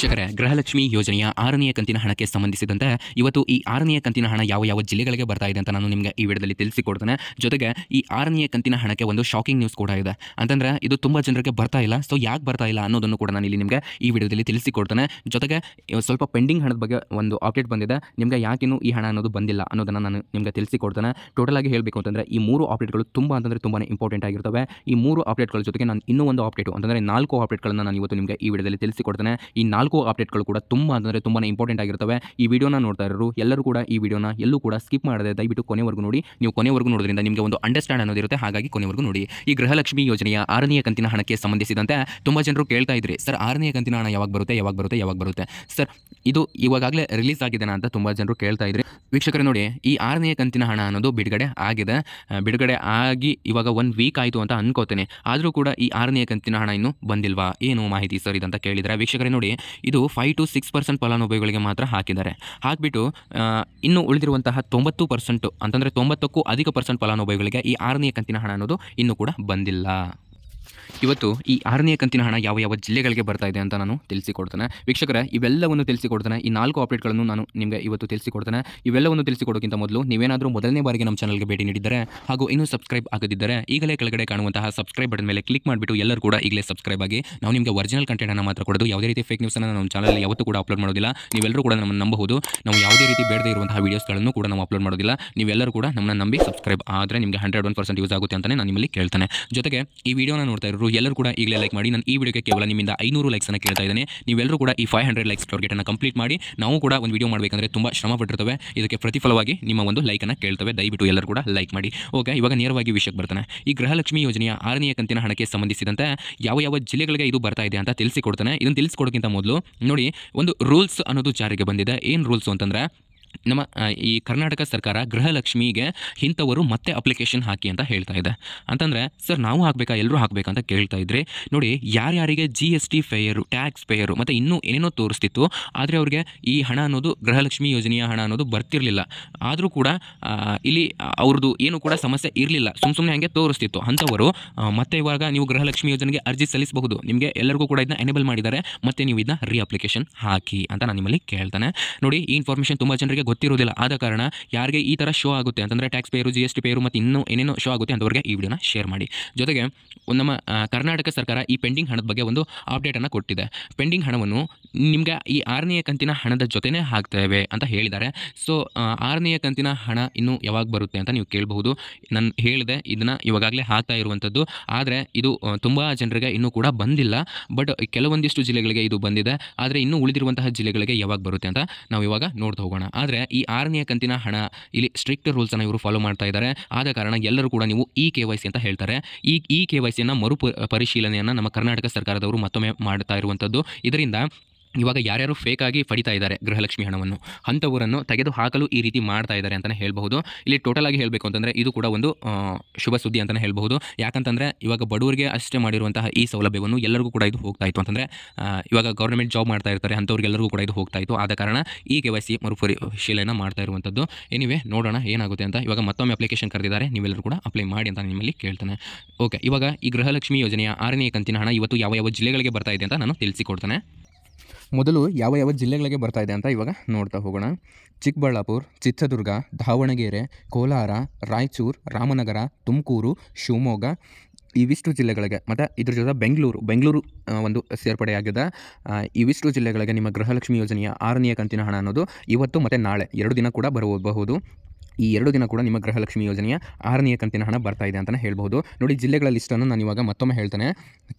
ವೀಕ್ಷಕರೇ ಗೃಹಲಕ್ಷ್ಮಿ ಯೋಜನೆಯ ಆರನೆಯ ಕಂತಿನ ಹಣಕ್ಕೆ ಸಂಬಂಧಿಸಿದಂತೆ ಇವತ್ತು ಈ ಆರನೆಯ ಕಂತಿನ ಹಣ ಯಾವ ಯಾವ ಜಿಲ್ಲೆಗಳಿಗೆ ಬರ್ತಾ ಇದೆ ಅಂತ ನಾನು ನಿಮಗೆ ಈ ವಿಡಿಯೋದಲ್ಲಿ ತಿಳಿಸಿಕೊಡ್ತೇನೆ ಜೊತೆಗೆ ಈ ಆರನೆಯ ಕಂತಿನ ಹಣಕ್ಕೆ ಒಂದು ಶಾಕಿಂಗ್ ನ್ಯೂಸ್ ಕೂಡ ಇದೆ ಅಂತಂದ್ರೆ ಇದು ತುಂಬ ಜನರಿಗೆ ಬರ್ತಾ ಇಲ್ಲ ಸೊ ಯಾಕೆ ಬರ್ತಾ ಇಲ್ಲ ಅನ್ನೋದನ್ನು ಕೂಡ ನಾನು ಇಲ್ಲಿ ನಿಮಗೆ ಈ ವಿಡಿಯೋದಲ್ಲಿ ತಿಳಿಸಿಕೊಡ್ತೇನೆ ಜೊತೆಗೆ ಸ್ವಲ್ಪ ಪೆಂಡಿಂಗ್ ಹಣದ ಬಗ್ಗೆ ಒಂದು ಅಪ್ಡೇಟ್ ಬಂದಿದೆ ನಿಮಗೆ ಯಾಕಿನ್ನೂ ಈ ಹಣ ಅನ್ನೋದು ಬಂದಿಲ್ಲ ಅನ್ನೋದನ್ನು ನಾನು ನಿಮಗೆ ತಿಳಿಸಿಕೊಡ್ತೇನೆ ಟೋಟಲ್ ಆಗಿ ಹೇಳಬೇಕು ಅಂತಂದ್ರೆ ಈ ಮೂರು ಅಪ್ಡೇಟ್ಗಳು ತುಂಬ ಅಂತಂದ್ರೆ ತುಂಬಾ ಇಂಪಾರ್ಟೆಂಟ್ ಆಗಿರ್ತವೆ ಈ ಮೂರು ಅಪ್ಡೇಟ್ಗಳ ಜೊತೆಗೆ ನಾನು ಇನ್ನೂ ಒಂದು ಅಪ್ಡೇಟು ಅಂದರೆ ನಾಲ್ಕು ಅಪ್ಡೇಟ್ಗಳನ್ನು ನಾನು ಇವತ್ತು ನಿಮಗೆ ಈ ವಿಡಿಯೋದಲ್ಲಿ ತಿಳಿಸಿಕೊಡ್ತೇನೆ ಈ ನಾಲ್ಕು ನಾಲ್ಕು ಅಪ್ಡೇಟ್ಗಳು ಕೂಡ ತುಂಬ ಅಂದರೆ ತುಂಬಾ ಇಂಪಾರ್ಟೆಂಟ್ ಆಗಿರ್ತವೆ ಈ ವಿಡಿಯೋನ ನೋಡ್ತಾ ಇರೋರು ಎಲ್ಲರೂ ಕೂಡ ಈ ವಿಡಿಯೋನ ಎಲ್ಲೂ ಕೂಡ ಸ್ಕಿಪ್ ಮಾಡದೆ ದಯವಿಟ್ಟು ಕೊನೆವರೆಗೂ ನೋಡಿ ನೀವು ಕೊನೆವರೆಗೂ ನೋಡೋದ್ರಿಂದ ನಿಮಗೆ ಒಂದು ಅಂಡರ್ಸ್ಟ್ಯಾಂಡ್ ಅನ್ನೋದಿರುತ್ತೆ ಹಾಗಾಗಿ ಕೊನೆವರೆಗೂ ನೋಡಿ ಈ ಗೃಹಲಕ್ಷ್ಮಿ ಯೋಜನೆಯ ಆರನೆಯ ಕಂತಿನ ಹಣಕ್ಕೆ ಸಂಬಂಧಿಸಿದಂತೆ ತುಂಬ ಜನರು ಕೇಳ್ತಾ ಇದ್ರಿ ಸರ್ ಆರನೇ ಕಂತಿನ ಹಣ ಯಾವಾಗ ಬರುತ್ತೆ ಯಾವಾಗ ಬರುತ್ತೆ ಯಾವಾಗ ಬರುತ್ತೆ ಸರ್ ಇದು ಇವಾಗಲೇ ರಿಲೀಸ್ ಆಗಿದೆನಾ ಅಂತ ತುಂಬ ಜನರು ಕೇಳ್ತಾ ಇದ್ರಿ ವೀಕ್ಷಕರೇ ನೋಡಿ ಈ ಆರನೇ ಕಂತಿನ ಹಣ ಅನ್ನೋದು ಬಿಡುಗಡೆ ಆಗಿದೆ ಬಿಡುಗಡೆ ಆಗಿ ಇವಾಗ ಒನ್ ವೀಕ್ ಆಯಿತು ಅಂತ ಅನ್ಕೋತೇನೆ ಆದರೂ ಕೂಡ ಈ ಆರನೇ ಕಂತಿನ ಹಣ ಇನ್ನೂ ಬಂದಿಲ್ವಾ ಏನು ಮಾಹಿತಿ ಸರ್ ಇದಂತ ಕೇಳಿದರೆ ವೀಕ್ಷಕರೇ ನೋಡಿ ಇದು ಫೈವ್ ಟು ಸಿಕ್ಸ್ ಪರ್ಸೆಂಟ್ ಫಲಾನುಭವಿಗಳಿಗೆ ಮಾತ್ರ ಹಾಕಿದ್ದಾರೆ ಹಾಕಿಬಿಟ್ಟು ಇನ್ನು ಉಳಿದಿರುವಂತಹ ತೊಂಬತ್ತು ಪರ್ಸೆಂಟು ಅಂತಂದರೆ ತೊಂಬತ್ತಕ್ಕೂ ಅಧಿಕ ಪರ್ಸೆಂಟ್ ಫಲಾನುಭವಿಗಳಿಗೆ ಈ ಆರನೇ ಕಂತಿನ ಹಣ ಅನ್ನೋದು ಇನ್ನೂ ಕೂಡ ಬಂದಿಲ್ಲ ಇವತ್ತು ಈ ಆರನೇ ಕಂತಿನ ಹಣ ಯಾವ ಯಾವ ಜಿಲ್ಲೆಗಳಿಗೆ ಬರ್ತಾ ಇದೆ ಅಂತ ನಾನು ತಿಳಿಸಿಕೊಡ್ತೇನೆ ವೀಕ್ಷಕರೇ ಇವೆಲ್ಲವನ್ನು ತಿಳಿಸಿಕೊಡ್ತೇನೆ ಈ ನಾಲ್ಕು ಅಪ್ಡೇಟ್ಗಳನ್ನು ನಾನು ನಿಮಗೆ ಇವತ್ತು ತಿಳಿಸಿಕೊಡ್ತೇನೆ ಇವೆಲ್ಲವನ್ನು ತಿಳಿಸಿಕೊಡೋಕ್ಕಿಂತ ಮೊದಲು ನೀವೇನಾದರೂ ಮೊದಲನೇ ಬಾರಿಗೆ ನಮ್ಮ ಚಾನಲ್ಗೆ ಭೇಟಿ ನೀಡಿದ್ದರೆ ಹಾಗೂ ಇನ್ನೂ ಸಬ್ಸ್ಕ್ರೈಬ್ ಆಗದಿದ್ದರೆ ಈಗಲೇ ಕೆಳಗಡೆ ಕಾಣುವಂತಹ ಸಬ್ಸ್ಕ್ರೈಬ್ ಬಟನ್ ಮೇಲೆ ಕ್ಲಿಕ್ ಮಾಡಿಬಿಟ್ಟು ಎಲ್ಲರೂ ಕೂಡ ಈಗಲೇ ಸಬ್ಸ್ಕ್ರೈಬ್ ಆಗಿ ನಾವು ನಿಮಗೆ ಒರಿಜಿನಲ್ ಕಂಟೆಂಟನ್ನು ಮಾತ್ರ ಕೊಡೋದು ಯಾವುದೇ ರೀತಿ ಫೇಕ್ ನ್ಯೂಸನ್ನು ನಮ್ಮ ಚಾನಲ್ ಯಾವತ್ತೂ ಕೂಡ ಅಪ್ಲೋಡ್ ಮಾಡೋದಿಲ್ಲ ನೀವೆಲ್ಲರೂ ಕೂಡ ನಮ್ಮನ್ನು ನಂಬಬಹುದು ನಾವು ಯಾವುದೇ ರೀತಿ ಬೇಡದೇ ಇರುವಂತಹ ವೀಡಿಯೋಸ್ಗಳನ್ನು ಕೂಡ ನಾವು ಅಪ್ಲೋಡ್ ಮಾಡೋದಿಲ್ಲ ನೀವೆಲ್ಲರೂ ಕೂಡ ನಮ್ಮನ್ನು ನಂಬಿ ಸಬ್ಸ್ಕ್ರೈಬ್ ಆದರೆ ನಿಮಗೆ ಹಂಡ್ರೆಡ್ ಒನ್ ಪರ್ಸೆಂಟ್ ಯೂಸ್ ಆಗುತ್ತೆ ಅಂತಲೇ ನಾನು ನಿಮ್ಮಲ್ಲಿ ಕೇಳ್ತಾನೆ ಜೊತೆಗೆ ಈ ವಿಡಿಯೋನ ನೋಡ್ತಾ ಇರೋರು ಎಲ್ಲರೂ ಕೂಡ ಈಗಲೇ ಲೈಕ್ ಮಾಡಿ ನಾನು ಈ ವಿಡಿಯೋಗೆ ಕೇವಲ ನಿಮ್ಮಿಂದ ಐನೂರು ಅನ್ನ ಕೇಳ್ತಾ ಇದ್ದೇನೆ ನೀವೆಲ್ಲರೂ ಕೂಡ ಈ ಫೈವ್ ಹಂಡ್ರೆಡ್ ಲೈಕ್ಸ್ ಟಾರ್ಗೆಟನ್ನು ಕಂಪ್ಲೀಟ್ ಮಾಡಿ ನಾವು ಕೂಡ ಒಂದು ವಿಡಿಯೋ ಮಾಡಬೇಕಂದ್ರೆ ತುಂಬ ಶ್ರಮ ಪಟ್ಟಿರ್ತವೆ ಇದಕ್ಕೆ ಪ್ರತಿಫಲವಾಗಿ ನಿಮ್ಮ ಒಂದು ಲೈಕನ್ನು ಕೇಳ್ತವೆ ದಯವಿಟ್ಟು ಎಲ್ಲರೂ ಕೂಡ ಲೈಕ್ ಮಾಡಿ ಓಕೆ ಇವಾಗ ನೇರವಾಗಿ ವಿಷಯಕ್ಕೆ ಬರ್ತಾನೆ ಈ ಗೃಹಲಕ್ಷ್ಮಿ ಯೋಜನೆಯ ಆರನೇ ಕಂತಿನ ಹಣಕ್ಕೆ ಸಂಬಂಧಿಸಿದಂತೆ ಯಾವ ಯಾವ ಜಿಲ್ಲೆಗಳಿಗೆ ಇದು ಬರ್ತಾ ಇದೆ ಅಂತ ತಿಳಿಸಿಕೊಡ್ತಾನೆ ಇದನ್ನು ತಿಳಿಸಿಕೊಡೋಕ್ಕಿಂತ ಮೊದಲು ನೋಡಿ ಒಂದು ರೂಲ್ಸ್ ಅನ್ನೋದು ಜಾರಿಗೆ ಬಂದಿದೆ ಏನು ರೂಲ್ಸು ಅಂತಂದರೆ ನಮ್ಮ ಈ ಕರ್ನಾಟಕ ಸರ್ಕಾರ ಗೃಹಲಕ್ಷ್ಮಿಗೆ ಇಂಥವರು ಮತ್ತೆ ಅಪ್ಲಿಕೇಶನ್ ಹಾಕಿ ಅಂತ ಹೇಳ್ತಾ ಇದೆ ಅಂತಂದರೆ ಸರ್ ನಾವು ಹಾಕಬೇಕಾ ಎಲ್ಲರೂ ಹಾಕಬೇಕಂತ ಕೇಳ್ತಾ ಇದ್ರಿ ನೋಡಿ ಯಾರ್ಯಾರಿಗೆ G S T payer tax payer ಮತ್ತು ಇನ್ನೂ ಏನೇನೋ ತೋರಿಸ್ತಿತ್ತು ಆದರೆ ಅವ್ರಿಗೆ ಈ ಹಣ ಅನ್ನೋದು ಗೃಹಲಕ್ಷ್ಮಿ ಯೋಜನೆಯ ಹಣ ಅನ್ನೋದು ಬರ್ತಿರಲಿಲ್ಲ ಆದರೂ ಕೂಡ ಇಲ್ಲಿ ಅವ್ರದ್ದು ಏನು ಕೂಡ ಸಮಸ್ಯೆ ಇರಲಿಲ್ಲ ಸುಮ್ಮ ಸುಮ್ಮನೆ ಹಂಗೆ ತೋರಿಸ್ತಿತ್ತು ಅಂಥವರು ಮತ್ತೆ ಇವಾಗ ನೀವು ಗೃಹಲಕ್ಷ್ಮಿ ಯೋಜನೆಗೆ ಅರ್ಜಿ ಸಲ್ಲಿಸಬಹುದು ನಿಮಗೆ ಎಲ್ಲರಿಗೂ ಕೂಡ ಇದನ್ನ ಎನೇಬಲ್ ಮಾಡಿದ್ದಾರೆ ಮತ್ತೆ ನೀವು ಇದನ್ನ ರೀ ಅಪ್ಲಿಕೇಶನ್ ಹಾಕಿ ಅಂತ ನಾನು ನಿಮ್ಮಲ್ಲಿ ಕೇಳ್ತಾನೆ ನೋಡಿ ಈ ಇನ್ಫಾರ್ಮೇಷನ್ ತುಂಬ ಜನರಿಗೆ ಅವರಿಗೆ ಗೊತ್ತಿರೋದಿಲ್ಲ ಆದ ಕಾರಣ ಯಾರಿಗೆ ಈ ಥರ ಶೋ ಆಗುತ್ತೆ ಅಂತಂದರೆ ಟ್ಯಾಕ್ಸ್ ಪೇರು ಜಿ ಎಸ್ ಟಿ ಪೇರು ಮತ್ತು ಇನ್ನೂ ಏನೇನೋ ಶೋ ಆಗುತ್ತೆ ಅಂತವರಿಗೆ ಈ ವಿಡಿಯೋನ ಶೇರ್ ಮಾಡಿ ಜೊತೆಗೆ ನಮ್ಮ ಕರ್ನಾಟಕ ಸರ್ಕಾರ ಈ ಪೆಂಡಿಂಗ್ ಹಣದ ಬಗ್ಗೆ ಒಂದು ಅಪ್ಡೇಟನ್ನು ಕೊಟ್ಟಿದೆ ಪೆಂಡಿಂಗ್ ಹಣವನ್ನು ನಿಮಗೆ ಈ ಆರನೇ ಕಂತಿನ ಹಣದ ಜೊತೆನೇ ಹಾಕ್ತೇವೆ ಅಂತ ಹೇಳಿದ್ದಾರೆ ಸೊ ಆರನೇ ಕಂತಿನ ಹಣ ಇನ್ನೂ ಯಾವಾಗ ಬರುತ್ತೆ ಅಂತ ನೀವು ಕೇಳಬಹುದು ನಾನು ಹೇಳಿದೆ ಇದನ್ನು ಇವಾಗಲೇ ಹಾಕ್ತಾ ಇರುವಂಥದ್ದು ಆದರೆ ಇದು ತುಂಬ ಜನರಿಗೆ ಇನ್ನೂ ಕೂಡ ಬಂದಿಲ್ಲ ಬಟ್ ಕೆಲವೊಂದಿಷ್ಟು ಜಿಲ್ಲೆಗಳಿಗೆ ಇದು ಬಂದಿದೆ ಆದರೆ ಇನ್ನೂ ಉಳಿದಿರುವಂತಹ ಜಿಲ್ಲೆಗಳಿಗೆ ಯಾವಾಗ ಬರುತ್ತೆ ಅಂತ ನಾವು ಇವಾಗ ನೋಡ್ತಾ ಹೋಗೋಣ ಆದರೆ ಆದರೆ ಈ ಆರನೇ ಕಂತಿನ ಹಣ ಇಲ್ಲಿ ಸ್ಟ್ರಿಕ್ಟ್ ರೂಲ್ಸನ್ನು ಇವರು ಫಾಲೋ ಮಾಡ್ತಾ ಇದ್ದಾರೆ ಆದ ಕಾರಣ ಎಲ್ಲರೂ ಕೂಡ ನೀವು ಇ ಕೆ ವೈ ಸಿ ಅಂತ ಹೇಳ್ತಾರೆ ಈ ಇ ಕೆ ವೈ ಸಿಯನ್ನು ಮರು ಪರಿಶೀಲನೆಯನ್ನು ನಮ್ಮ ಕರ್ನಾಟಕ ಸರ್ಕಾರದವರು ಮತ್ತೊಮ್ಮೆ ಮಾಡ್ತಾ ಇರುವಂಥದ್ದು ಇದರಿಂದ ಇವಾಗ ಯಾರ್ಯಾರು ಫೇಕಾಗಿ ಪಡಿತಾ ಇದ್ದಾರೆ ಗೃಹಲಕ್ಷ್ಮಿ ಹಣವನ್ನು ಅಂಥವರನ್ನು ತೆಗೆದು ಹಾಕಲು ಈ ರೀತಿ ಮಾಡ್ತಾ ಇದ್ದಾರೆ ಅಂತಲೇ ಹೇಳ್ಬಹುದು ಇಲ್ಲಿ ಟೋಟಲ್ ಆಗಿ ಹೇಳಬೇಕು ಅಂತಂದರೆ ಇದು ಕೂಡ ಒಂದು ಶುಭ ಸುದ್ದಿ ಅಂತಲೇ ಹೇಳ್ಬಹುದು ಯಾಕಂತಂದರೆ ಇವಾಗ ಬಡವರಿಗೆ ಅಷ್ಟೇ ಮಾಡಿರುವಂತಹ ಈ ಸೌಲಭ್ಯವನ್ನು ಎಲ್ಲರಿಗೂ ಕೂಡ ಇದು ಹೋಗ್ತಾ ಇತ್ತು ಅಂತಂದರೆ ಇವಾಗ ಗೌರ್ಮೆಂಟ್ ಜಾಬ್ ಮಾಡ್ತಾ ಇರ್ತಾರೆ ಅಂಥವ್ರಿಗೆಲ್ಲರಿಗೂ ಕೂಡ ಇದು ಹೋಗ್ತಾ ಇತ್ತು ಆದ ಕಾರಣ ಈ ಕೆ ವೈ ಸಿ ಮರುಪರಿಶೀಲನೆ ಮಾಡ್ತಾ ಇರುವಂಥದ್ದು ಎನಿವೆ ನೋಡೋಣ ಏನಾಗುತ್ತೆ ಅಂತ ಇವಾಗ ಮತ್ತೊಮ್ಮೆ ಅಪ್ಲಿಕೇಶನ್ ಕರೆದಿದ್ದಾರೆ ನೀವೆಲ್ಲರೂ ಕೂಡ ಅಪ್ಲೈ ಮಾಡಿ ಅಂತ ನಿಮ್ಮಲ್ಲಿ ಕೇಳ್ತಾನೆ ಓಕೆ ಇವಾಗ ಈ ಗೃಹಲಕ್ಷ್ಮಿ ಯೋಜನೆಯ ಆರನೇ ಕಂತಿನ ಹಣ ಇವತ್ತು ಯಾವ ಯಾವ ಜಿಲ್ಲೆಗಳಿಗೆ ಬರ್ತಾ ಇದೆ ಅಂತ ನಾನು ತಿಳಿಸಿಕೊಡ್ತೇನೆ ಮೊದಲು ಯಾವ ಯಾವ ಜಿಲ್ಲೆಗಳಿಗೆ ಬರ್ತಾ ಇದೆ ಅಂತ ಇವಾಗ ನೋಡ್ತಾ ಹೋಗೋಣ ಚಿಕ್ಕಬಳ್ಳಾಪುರ ಚಿತ್ರದುರ್ಗ ದಾವಣಗೆರೆ ಕೋಲಾರ ರಾಯಚೂರು ರಾಮನಗರ ತುಮಕೂರು ಶಿವಮೊಗ್ಗ ಇವಿಷ್ಟು ಜಿಲ್ಲೆಗಳಿಗೆ ಮತ್ತು ಇದ್ರ ಜೊತೆ ಬೆಂಗಳೂರು ಬೆಂಗಳೂರು ಒಂದು ಸೇರ್ಪಡೆಯಾಗಿದೆ ಇವಿಷ್ಟು ಜಿಲ್ಲೆಗಳಿಗೆ ನಿಮ್ಮ ಗೃಹಲಕ್ಷ್ಮಿ ಯೋಜನೆಯ ಆರನೆಯ ಕಂತಿನ ಹಣ ಅನ್ನೋದು ಇವತ್ತು ಮತ್ತು ನಾಳೆ ಎರಡು ದಿನ ಕೂಡ ಬರಬಹುದು ಈ ಎರಡು ದಿನ ಕೂಡ ನಿಮ್ಮ ಗೃಹಲಕ್ಷ್ಮಿ ಯೋಜನೆಯ ಆರನೇ ಕಂತಿನ ಹಣ ಬರ್ತಾ ಇದೆ ಅಂತಲೇ ಹೇಳ್ಬೋದು ನೋಡಿ ಜಿಲ್ಲೆಗಳ ಲಿಸ್ಟನ್ನು ನಾನು ಇವಾಗ ಮತ್ತೊಮ್ಮೆ ಹೇಳ್ತೇನೆ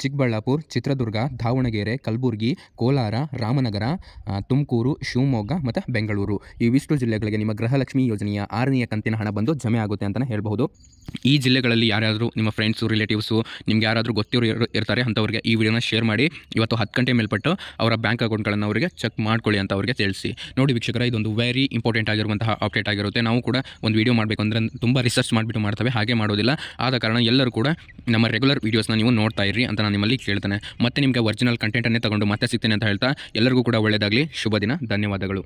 ಚಿಕ್ಕಬಳ್ಳಾಪುರ ಚಿತ್ರದುರ್ಗ ದಾವಣಗೆರೆ ಕಲಬುರಗಿ ಕೋಲಾರ ರಾಮನಗರ ತುಮಕೂರು ಶಿವಮೊಗ್ಗ ಮತ್ತು ಬೆಂಗಳೂರು ಇವಿಷ್ಟು ಜಿಲ್ಲೆಗಳಿಗೆ ನಿಮ್ಮ ಗೃಹಲಕ್ಷ್ಮಿ ಯೋಜನೆಯ ಆರನೆಯ ಕಂತಿನ ಹಣ ಬಂದು ಜಮೆ ಆಗುತ್ತೆ ಅಂತಲೇ ಹೇಳ್ಬೋದು ಈ ಜಿಲ್ಲೆಗಳಲ್ಲಿ ಯಾರಾದರೂ ನಿಮ್ಮ ಫ್ರೆಂಡ್ಸು ರಿಲೇಟಿವ್ಸು ನಿಮ್ಗೆ ಯಾರಾದರೂ ಗೊತ್ತಿರೋ ಇರ್ತಾರೆ ಅಂಥವ್ರಿಗೆ ಈ ವಿಡಿಯೋನ ಶೇರ್ ಮಾಡಿ ಇವತ್ತು ಹತ್ತು ಗಂಟೆ ಮೇಲ್ಪಟ್ಟು ಅವರ ಬ್ಯಾಂಕ್ ಅಕೌಂಟ್ಗಳನ್ನು ಅವರಿಗೆ ಚೆಕ್ ಮಾಡ್ಕೊಳ್ಳಿ ಅಂತ ಅವರಿಗೆ ತಿಳಿಸಿ ನೋಡಿ ವೀಕ್ಷಕರ ಇದೊಂದು ವೆರಿ ಇಂಪಾರ್ಟೆಂಟ್ ಆಗಿರುವಂತಹ ಅಪ್ಡೇಟ್ ಆಗಿರುತ್ತೆ ನಾವು ಕೂಡ ಒಂದು ವೀಡಿಯೋ ಮಾಡಬೇಕು ಅಂದರೆ ತುಂಬ ರಿಸರ್ಚ್ ಮಾಡಿಬಿಟ್ಟು ಮಾಡ್ತವೆ ಹಾಗೆ ಮಾಡೋದಿಲ್ಲ ಆದ ಕಾರಣ ಎಲ್ಲರೂ ಕೂಡ ನಮ್ಮ ರೆಗ್ಯುಲರ್ ವೀಡಿಯೋಸ್ನ ನೀವು ನೋಡ್ತಾ ಇರಿ ಅಂತ ನಾನು ನಿಮ್ಮಲ್ಲಿ ಕೇಳ್ತೇನೆ ಮತ್ತೆ ನಿಮಗೆ ಒರಿಜಿನಲ್ ಕಂಟೆಂಟನ್ನೇ ತಗೊಂಡು ಮತ್ತೆ ಸಿಗ್ತೇನೆ ಅಂತ ಹೇಳ್ತಾ ಎಲ್ಲರಿಗೂ ಕೂಡ ಒಳ್ಳೆಯದಾಗಲಿ ಶುಭ ದಿನ ಧನ್ಯವಾದಗಳು